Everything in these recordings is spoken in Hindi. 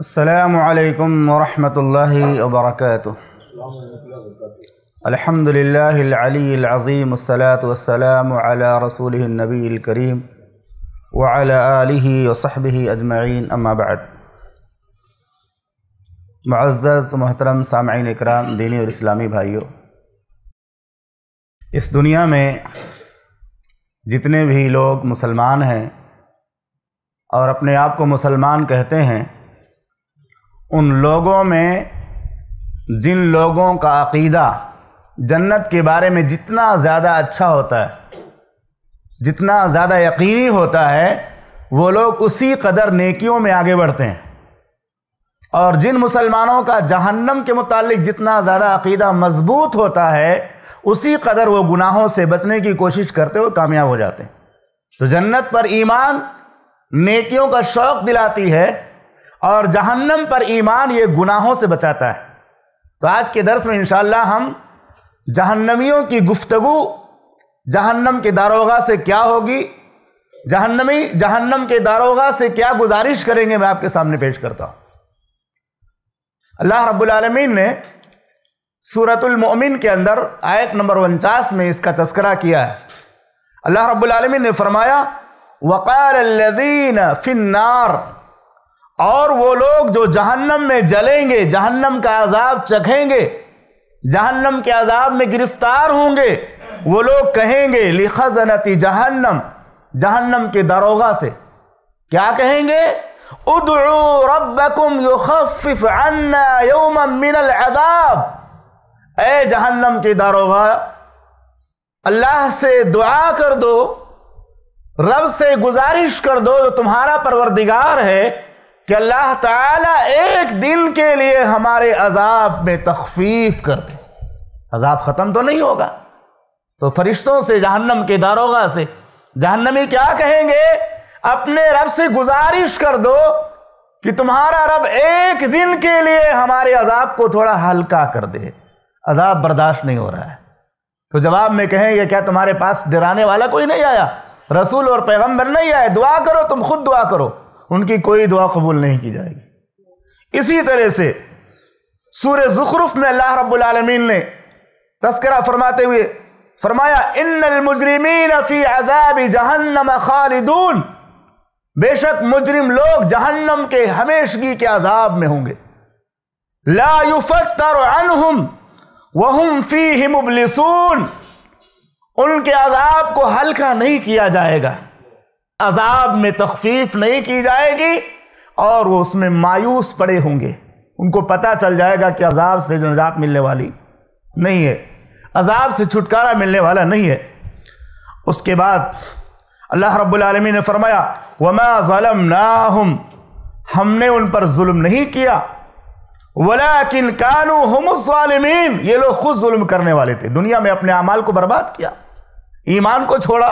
असलकम वरहमल वबरक अलहमदिल्लाज़ीम वसलाम रसूल नबी करीम वली वसहब अजमैन अम्माबाद मज़्ज़ मोहतरम सामीन इकराम दीनी और इस्लामी भाइयों इस दुनिया में जितने भी लोग मुसलमान हैं और अपने आप को मुसलमान कहते हैं उन लोगों में जिन लोगों का अकीदा जन्नत के बारे में जितना ज़्यादा अच्छा होता है जितना ज़्यादा यकीनी होता है वो लोग उसी कदर नेकियों में आगे बढ़ते हैं और जिन मुसलमानों का जहन्नम के मुतालिक जितना ज़्यादा अकीदा मजबूत होता है उसी कदर वो गुनाहों से बचने की कोशिश करते हुए कामयाब हो जाते हैं तो जन्नत पर ईमान नेकियों का शौक़ दिलाती है और जहन्नम पर ईमान ये गुनाहों से बचाता है तो आज के दर्स में इन हम जहन्नमियों की गुफ्तगु जहन्नम के दारोगा से क्या होगी जहन्नमी जहन्नम के दारोगा से क्या गुजारिश करेंगे मैं आपके सामने पेश करता हूँ अल्लाह रब्बुलमीन ने सूरतमिन के अंदर आयत नंबर उनचास में इसका तस्करा किया है अल्लाह रब्बुलमीन ने फरमाया वक़ार फिन्नार और वो लोग जो जहन्नम में जलेंगे जहन्नम का अजाब चखेंगे जहन्नम के अजाब में गिरफ्तार होंगे वो लोग कहेंगे लिखजनती जहन्नम जहन्नम के दरोगा से क्या कहेंगे उदू रबकुम मिनल अदाब ए जहन्नम के दरोगा अल्लाह से दुआ कर दो रब से गुजारिश कर दो जो तुम्हारा परवरदिगार है कि अल्लाह ताला एक दिन के लिए हमारे अजाब में तखफीफ कर दे अजाब ख़त्म तो नहीं होगा तो फरिश्तों से जहन्नम के दारोगा से जहन्नमी क्या कहेंगे अपने रब से गुजारिश कर दो कि तुम्हारा रब एक दिन के लिए हमारे अजाब को थोड़ा हल्का कर दे अजाब बर्दाश्त नहीं हो रहा है तो जवाब में कहेंगे क्या तुम्हारे पास डराने वाला कोई नहीं आया रसूल और पैगंबर नहीं आए दुआ करो तुम खुद दुआ करो उनकी कोई दुआ कबूल नहीं की जाएगी इसी तरह से सूर ज़ुखरुफ में अल्लाह रबालमीन ने तस्करा फरमाते हुए फरमाया इन मुजरिमीन फ़ी अदाब जहन्नम खालिदून बेशक मुजरिम लोग जहन्नम के हमेशगी के अजाब में होंगे लायुफ़तरहम वहम फ़ी मुबलिसून उनके अजाब को हल्का नहीं किया जाएगा अजाब में तखफीफ नहीं की जाएगी और वो उसमें मायूस पड़े होंगे उनको पता चल जाएगा कि अजाब से निजात मिलने वाली नहीं है अजाब से छुटकारा मिलने वाला नहीं है उसके बाद अल्लाह रब्लमी ने फरमाया वमा ज़लम ना हम हमने उन पर जुल्म नहीं किया वलाकिन कानू हमसालमीन ये लोग खुद जुल्म करने वाले थे दुनिया में अपने अमाल को बर्बाद किया ईमान को छोड़ा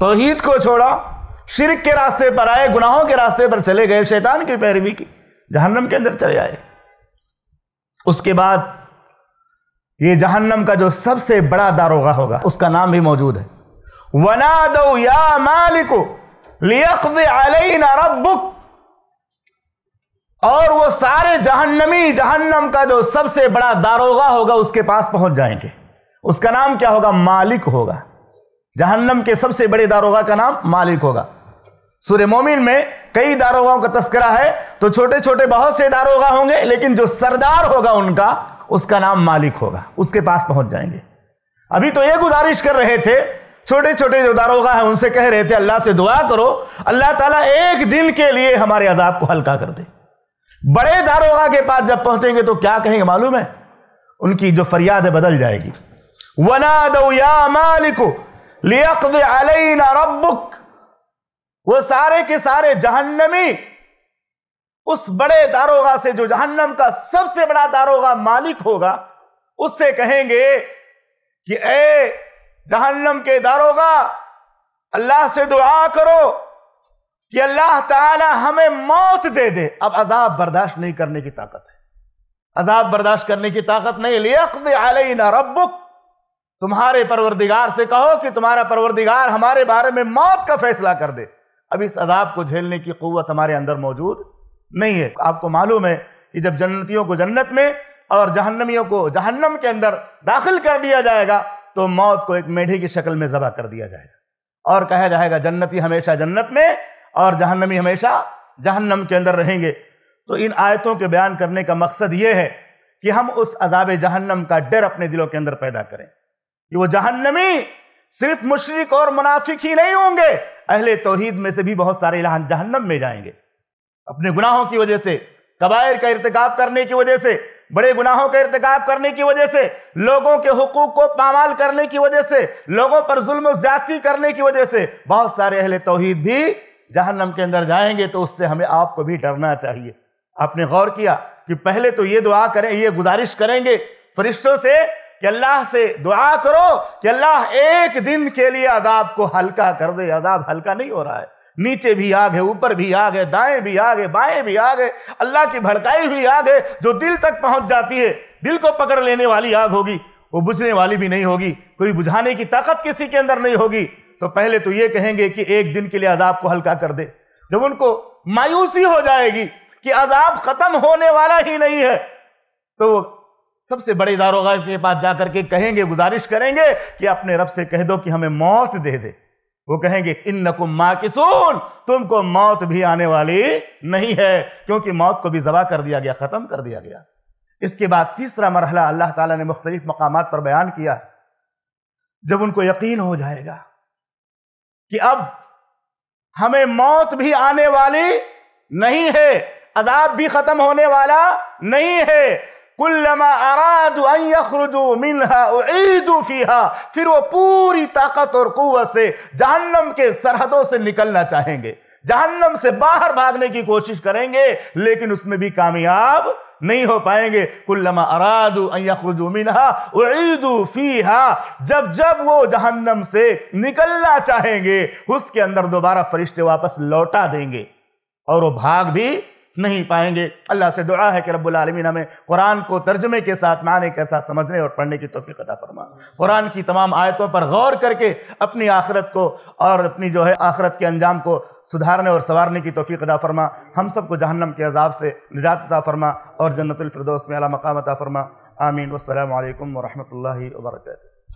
तोहहीद को छोड़ा शिरक के रास्ते पर आए गुनाहों के रास्ते पर चले गए शैतान की पैरवी की जहन्नम के अंदर चले आए उसके बाद ये जहन्नम का जो सबसे बड़ा दारोगा होगा उसका नाम भी मौजूद है वना दो या मालिको रब्बुक और वो सारे जहन्नमी जहन्नम का जो सबसे बड़ा दारोगा होगा उसके पास पहुंच जाएंगे उसका नाम क्या होगा मालिक होगा जहन्नम के सबसे बड़े दारोगा का नाम मालिक होगा सूर्य मोमिन में कई दारोगाओं का तस्करा है तो छोटे छोटे बहुत से दारोगा होंगे लेकिन जो सरदार होगा उनका उसका नाम मालिक होगा उसके पास पहुंच जाएंगे अभी तो ये गुजारिश कर रहे थे छोटे छोटे जो दारोगा है उनसे कह रहे थे अल्लाह से दुआ करो अल्लाह ताला एक दिन के लिए हमारे अजाब को हल्का कर दे बड़े दारोगा के पास जब पहुंचेंगे तो क्या कहेंगे मालूम है उनकी जो फरियाद है बदल जाएगी वना दो या मालिको लियकद अलैना रब्बुक वो सारे के सारे जहन्नमी उस बड़े दारोगा से जो जहन्नम का सबसे बड़ा दारोगा मालिक होगा उससे कहेंगे कि ए जहन्नम के दारोगा अल्लाह से दुआ करो कि अल्लाह ताला हमें मौत दे दे अब अजाब बर्दाश्त नहीं करने की ताकत है अजाब बर्दाश्त करने की ताकत नहीं लियकद अलैना रबुक तुम्हारे परवरदिगार से कहो कि तुम्हारा परवरदिगार हमारे बारे में मौत का फैसला कर दे अब इस अदाब को झेलने की क़वत हमारे अंदर मौजूद नहीं है आपको मालूम है कि जब जन्नतियों को जन्नत में और जहन्नमियों को जहन्नम के अंदर दाखिल कर दिया जाएगा तो मौत को एक मेढे की शक्ल में ज़बा कर दिया जाएगा और कहा जाएगा जन्नती हमेशा जन्नत में और जहन्नमी हमेशा जहन्नम के अंदर रहेंगे तो इन आयतों के बयान करने का मकसद ये है कि हम उस अजाब जहन्नम का डर अपने दिलों के अंदर पैदा करें कि वो जहन्नमी सिर्फ मुशरक और मुनाफिक ही नहीं होंगे अहले तोहीद में से भी बहुत सारे जहन्नम में जाएंगे अपने गुनाहों की वजह से कबायर का इरतकाब करने की वजह से बड़े गुनाहों का इरतकाब करने की वजह से लोगों के हकूक को पामाल करने की वजह से लोगों पर जुल्म ज्यादती करने की वजह से बहुत सारे अहले तोहीद भी जहन्नम के अंदर जाएंगे तो उससे हमें आपको भी डरना चाहिए आपने गौर किया कि पहले तो ये दुआ करें ये गुजारिश करेंगे फरिश्तों से कि अल्लाह से दुआ करो कि अल्लाह एक दिन के लिए अदाब को हल्का कर दे अदाब हल्का नहीं हो रहा है नीचे भी आग है ऊपर भी आग है दाएं भी आग है बाएं भी आग है अल्लाह की भड़काई हुई आग है जो दिल तक पहुंच जाती है दिल को पकड़ लेने वाली आग होगी वो बुझने वाली भी नहीं होगी कोई बुझाने की ताकत किसी के अंदर नहीं होगी तो पहले तो ये कहेंगे कि एक दिन के लिए अजाब को हल्का कर दे जब उनको मायूसी हो जाएगी कि अजाब खत्म होने वाला ही नहीं है तो सबसे बड़े दारोगा के पास जाकर के कहेंगे गुजारिश करेंगे कि अपने रब से कह दो कि हमें मौत दे दे वो कहेंगे इन नकुम माँ की सुन तुमको मौत भी आने वाली नहीं है क्योंकि मौत को भी जबा कर दिया गया ख़त्म कर दिया गया इसके बाद तीसरा मरहला अल्लाह ताला ने मुख्तलिफ मकाम पर बयान किया जब उनको यकीन हो जाएगा कि अब हमें मौत भी आने वाली नहीं है अजाब भी खत्म होने वाला नहीं है कुल्लमा ان यखरुजू منها उईदू فيها फिर वो पूरी ताकत और कुत से जहन्नम के सरहदों से निकलना चाहेंगे जहन्नम से बाहर भागने की कोशिश करेंगे लेकिन उसमें भी कामयाब नहीं हो पाएंगे कुल्लमा अरादु अयखरुजू मिनहा उईदू फीहा जब जब वो जहन्नम से निकलना चाहेंगे उसके अंदर दोबारा फरिश्ते वापस लौटा देंगे और वो भाग भी नहीं पाएंगे अल्लाह से दुआ है कि रब्बुल आलमीन हमें कुरान को तर्जमे के साथ माने के साथ समझने और पढ़ने की तोफ़ी अदा फरमा कुरान की तमाम आयतों पर गौर करके अपनी आखिरत को और अपनी जो है आखिरत के अंजाम को सुधारने और संवारने की तोफ़ी अदा फरमा हम सबको जहन्नम के अजाब से निजात अदा फरमा और जन्नतफरदोस में अला मकाम अता फरमा आमीन वालकम वरहमल वर्का